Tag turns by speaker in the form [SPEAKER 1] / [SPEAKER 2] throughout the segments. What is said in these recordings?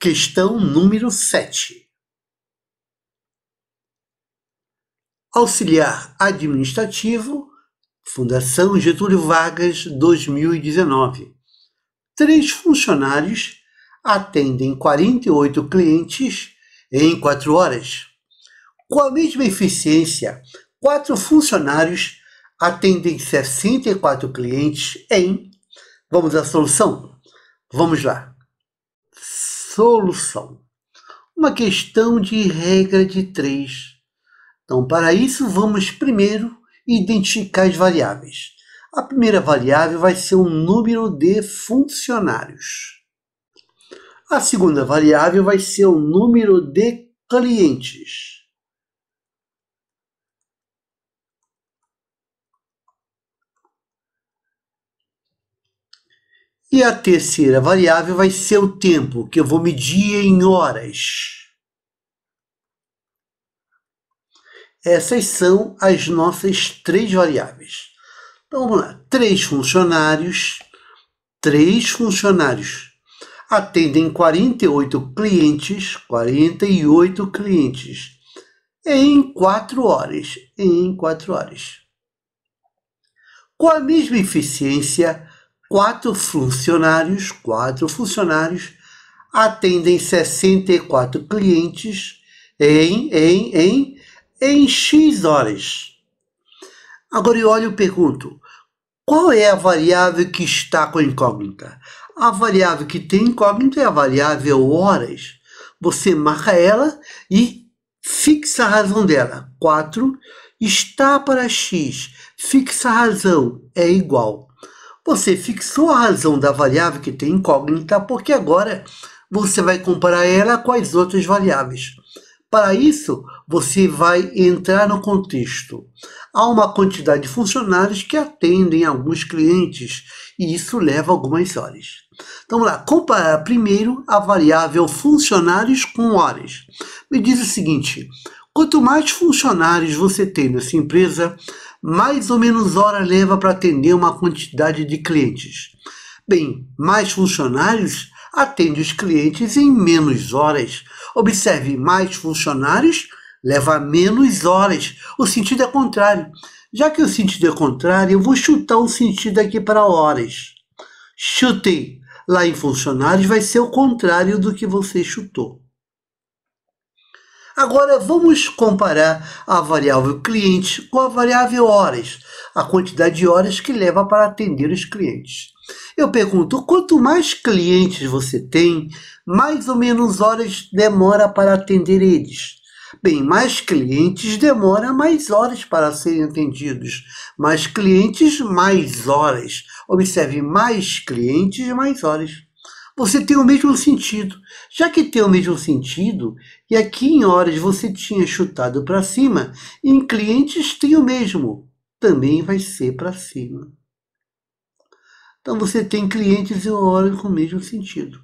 [SPEAKER 1] Questão número 7. Auxiliar administrativo, Fundação Getúlio Vargas 2019. Três funcionários atendem 48 clientes em 4 horas. Com a mesma eficiência, quatro funcionários atendem 64 clientes em. Vamos à solução? Vamos lá solução. Uma questão de regra de três. Então, para isso, vamos primeiro identificar as variáveis. A primeira variável vai ser o número de funcionários. A segunda variável vai ser o número de clientes. E a terceira variável vai ser o tempo, que eu vou medir em horas. Essas são as nossas três variáveis. Então vamos lá. Três funcionários. Três funcionários atendem 48 clientes, 48 clientes, em quatro horas, em quatro horas. Com a mesma eficiência, quatro funcionários, quatro funcionários atendem 64 clientes em, em, em, em X horas. Agora eu olho e pergunto, qual é a variável que está com a incógnita? A variável que tem incógnita é a variável horas. Você marca ela e fixa a razão dela. 4 está para x, fixa a razão, é igual você fixou a razão da variável que tem incógnita porque agora você vai comparar ela com as outras variáveis. Para isso, você vai entrar no contexto. Há uma quantidade de funcionários que atendem alguns clientes e isso leva algumas horas. Então, vamos lá, comparar primeiro a variável funcionários com horas. Me diz o seguinte: quanto mais funcionários você tem nessa empresa, mais ou menos hora leva para atender uma quantidade de clientes. Bem, mais funcionários atende os clientes em menos horas. Observe, mais funcionários leva menos horas. O sentido é contrário. Já que o sentido é contrário, eu vou chutar um sentido aqui para horas. Chutei. Lá em funcionários vai ser o contrário do que você chutou. Agora vamos comparar a variável cliente com a variável horas, a quantidade de horas que leva para atender os clientes. Eu pergunto, quanto mais clientes você tem, mais ou menos horas demora para atender eles. Bem, mais clientes demora mais horas para serem atendidos. Mais clientes, mais horas. Observe, mais clientes, mais horas você tem o mesmo sentido. Já que tem o mesmo sentido, e aqui em horas você tinha chutado para cima, em clientes tem o mesmo, também vai ser para cima. Então você tem clientes e horas com o mesmo sentido.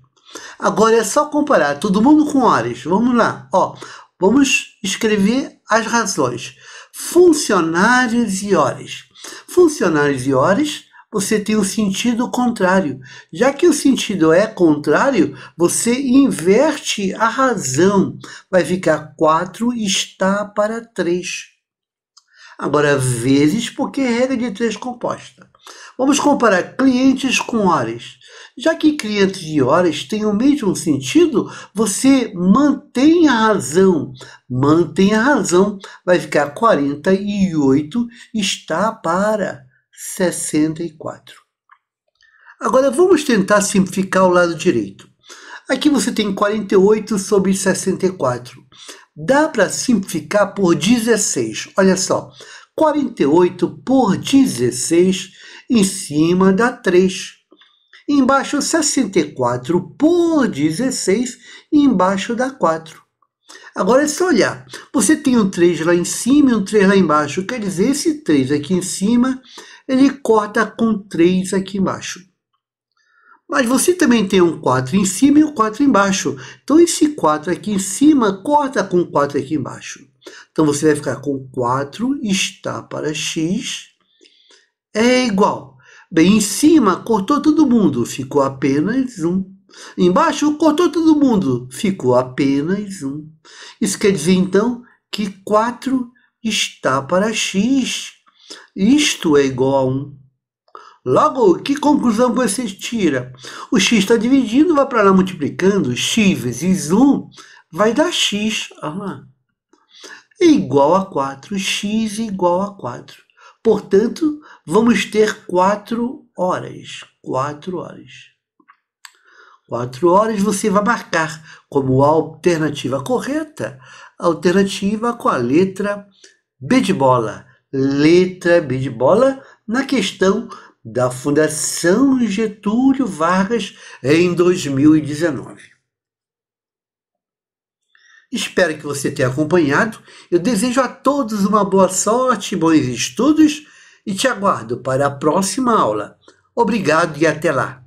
[SPEAKER 1] Agora é só comparar todo mundo com horas. Vamos lá, ó. Vamos escrever as razões. Funcionários e horas. Funcionários e horas você tem o sentido contrário. Já que o sentido é contrário, você inverte a razão. Vai ficar 4 está para 3. Agora, vezes, porque é regra de três composta. Vamos comparar clientes com horas. Já que clientes e horas têm o mesmo sentido, você mantém a razão. Mantém a razão. Vai ficar 48, está para 64. Agora vamos tentar simplificar o lado direito. Aqui você tem 48 sobre 64. Dá para simplificar por 16. Olha só, 48 por 16 em cima dá 3. Embaixo 64 por 16 embaixo dá 4. Agora é só olhar. Você tem um 3 lá em cima e um 3 lá embaixo. Quer dizer, esse 3 aqui em cima ele corta com 3 aqui embaixo. Mas você também tem um 4 em cima e um 4 embaixo. Então esse 4 aqui em cima corta com 4 aqui embaixo. Então você vai ficar com 4 está para x é igual. Bem, em cima cortou todo mundo, ficou apenas 1. Embaixo cortou todo mundo, ficou apenas 1. Isso quer dizer então que 4 está para x isto é igual a 1. Logo, que conclusão você tira? O x está dividindo, vai para lá multiplicando, x vezes 1 vai dar x. Olha lá. É igual a 4. x é igual a 4. Portanto, vamos ter 4 horas. 4 horas. 4 horas você vai marcar como alternativa correta, alternativa com a letra B de bola letra B de bola, na questão da Fundação Getúlio Vargas em 2019. Espero que você tenha acompanhado. Eu desejo a todos uma boa sorte, bons estudos e te aguardo para a próxima aula. Obrigado e até lá!